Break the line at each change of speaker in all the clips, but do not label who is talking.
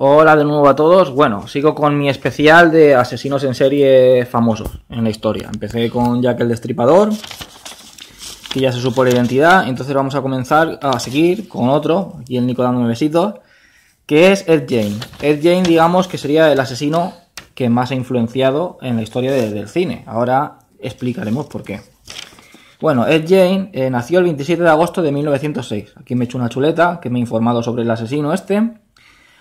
Hola de nuevo a todos. Bueno, sigo con mi especial de asesinos en serie famosos en la historia. Empecé con Jack el Destripador, que ya se supo la identidad. Entonces vamos a comenzar a seguir con otro, Y el Nico dándome besitos, que es Ed Jane. Ed Jane, digamos, que sería el asesino que más ha influenciado en la historia del cine. Ahora explicaremos por qué. Bueno, Ed Jane eh, nació el 27 de agosto de 1906. Aquí me he hecho una chuleta que me ha informado sobre el asesino este.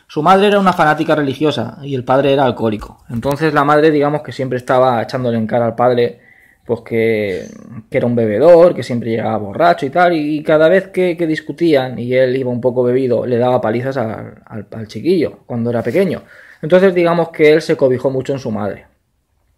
Su madre era una fanática religiosa y el padre era alcohólico. Entonces la madre, digamos que siempre estaba echándole en cara al padre, pues que, era un bebedor, que siempre llegaba borracho y tal. Y, cada vez que, discutían y él iba un poco bebido, le daba palizas al, al chiquillo cuando era pequeño. Entonces digamos que él se cobijó mucho en su madre.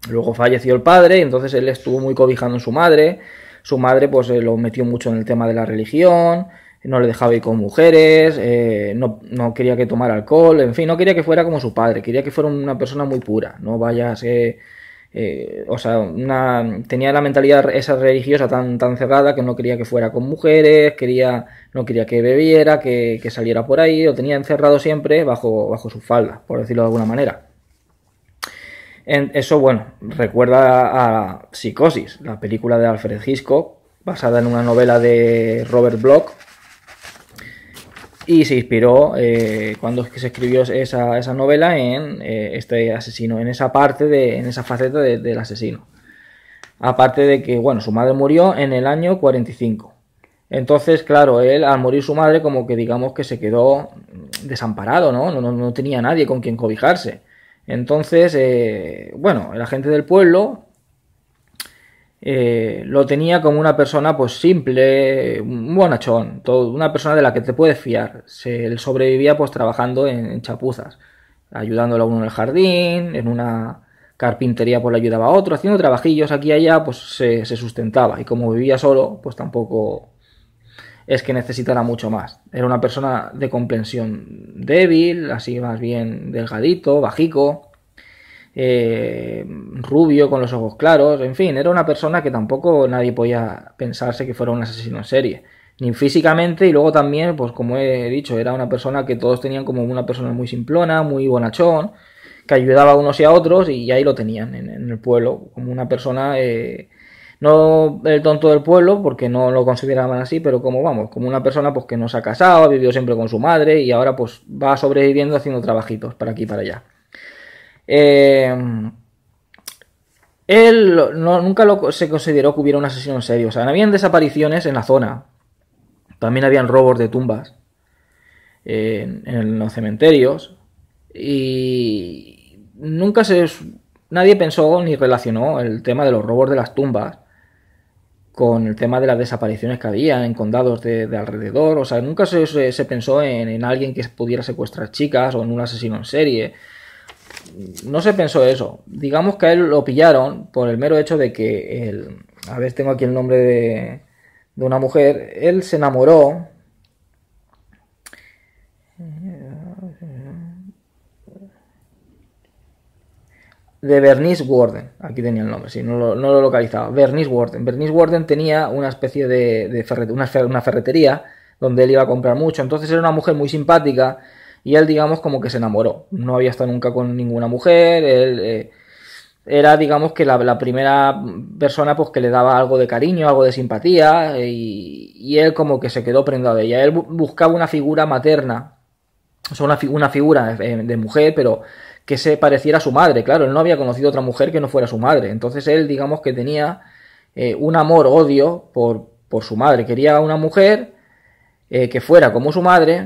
Luego falleció el padre y entonces él estuvo muy cobijando en su madre. Su madre pues eh, lo metió mucho en el tema de la religión no le dejaba ir con mujeres, eh, no, quería que tomara alcohol, en fin, no quería que fuera como su padre, quería que fuera una persona muy pura, no vaya a ser, eh, o sea, una, tenía la mentalidad esa religiosa tan, tan cerrada que no quería que fuera con mujeres, quería, no quería que bebiera, que, saliera por ahí, lo tenía encerrado siempre bajo, bajo su falda, por decirlo de alguna manera. En, eso, bueno, recuerda a, Psicosis, la película de Alfred Hitchcock, basada en una novela de Robert Bloch, y se inspiró eh, cuando se escribió esa, novela en eh, este asesino, en esa parte, de, en esa faceta del asesino. Aparte de que, bueno, su madre murió en el año 45. Entonces, claro, él al morir su madre como que digamos que se quedó desamparado, ¿no? No, tenía nadie con quien cobijarse. Entonces, eh, bueno, la gente del pueblo eh, lo tenía como una persona pues simple, un bonachón, una persona de la que te puedes fiar. Se, él sobrevivía pues trabajando en, chapuzas, ayudándolo a uno en el jardín, en una carpintería pues le ayudaba a otro, haciendo trabajillos aquí y allá pues se, se sustentaba y como vivía solo pues tampoco es que necesitara mucho más. Era una persona de comprensión débil, así más bien delgadito, bajico, eh, rubio, con los ojos claros, en fin, era una persona que tampoco nadie podía pensarse que fuera un asesino en serie, ni físicamente y luego también, pues como he dicho, era una persona que todos tenían como una persona muy simplona, muy bonachón, que ayudaba a unos y a otros y ahí lo tenían en, el pueblo, como una persona... Eh, no el tonto del pueblo, porque no lo consideraban así, pero como vamos, como una persona pues que no se ha casado, ha vivido siempre con su madre y ahora pues va sobreviviendo haciendo trabajitos para aquí y para allá. Eh, él nunca se consideró que hubiera un asesino en serio. O sea, habían desapariciones en la zona. También habían robos de tumbas eh, en, los cementerios. Y nunca se... Nadie pensó ni relacionó el tema de los robos de las tumbas con el tema de las desapariciones que había en condados de, alrededor. O sea, nunca se, pensó en, en alguien que pudiera secuestrar chicas o en un asesino en serie no se pensó eso. Digamos que a él lo pillaron por el mero hecho de que él, a ver, tengo aquí el nombre de, de una mujer, él se enamoró. De Bernice Warden, aquí tenía el nombre, sí, no lo, no lo localizaba. Bernice Warden. Bernice Warden tenía una especie de, una, una ferretería donde él iba a comprar mucho. Entonces era una mujer muy simpática, y él, digamos, como que se enamoró. No había estado nunca con ninguna mujer. Él eh, era, digamos, que la, primera persona pues, que le daba algo de cariño, algo de simpatía. Eh, y, él, como que se quedó prendado de ella. Él buscaba una figura materna. O sea, una, figura eh, de mujer, pero que se pareciera a su madre. Claro, él no había conocido otra mujer que no fuera su madre. Entonces él, digamos, que tenía un amor-odio por, por su madre. Quería una mujer. que fuera como su madre,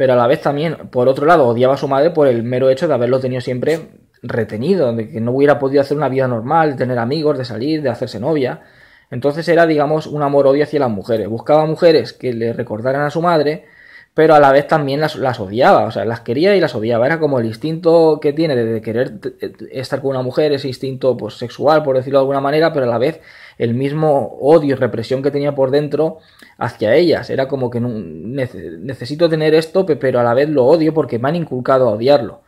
pero a la vez también, por otro lado, odiaba a su madre por el mero hecho de haberlo tenido siempre retenido, de que no hubiera podido hacer una vida normal, tener amigos, de salir, de hacerse novia. Entonces era, digamos, un amor-odio hacia las mujeres. Buscaba mujeres que le recordaran a su madre, pero a la vez también las, odiaba, o sea, las quería y las odiaba. Era como el instinto que tiene de querer eh, estar con una mujer, ese instinto pues, sexual, por decirlo de alguna manera, pero a la vez el mismo odio y represión que tenía por dentro hacia ellas. Era como que necesito tener esto, pero a la vez lo odio porque me han inculcado a odiarlo.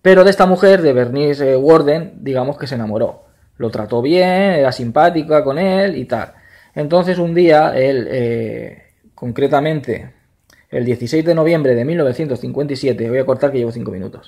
Pero de esta mujer, de Bernice eh, Warden, digamos que se enamoró. Lo trató bien, era simpática con él y tal. Entonces un día él... Eh, Concretamente, el 16 de noviembre de 1957, voy a cortar que llevo 5 minutos.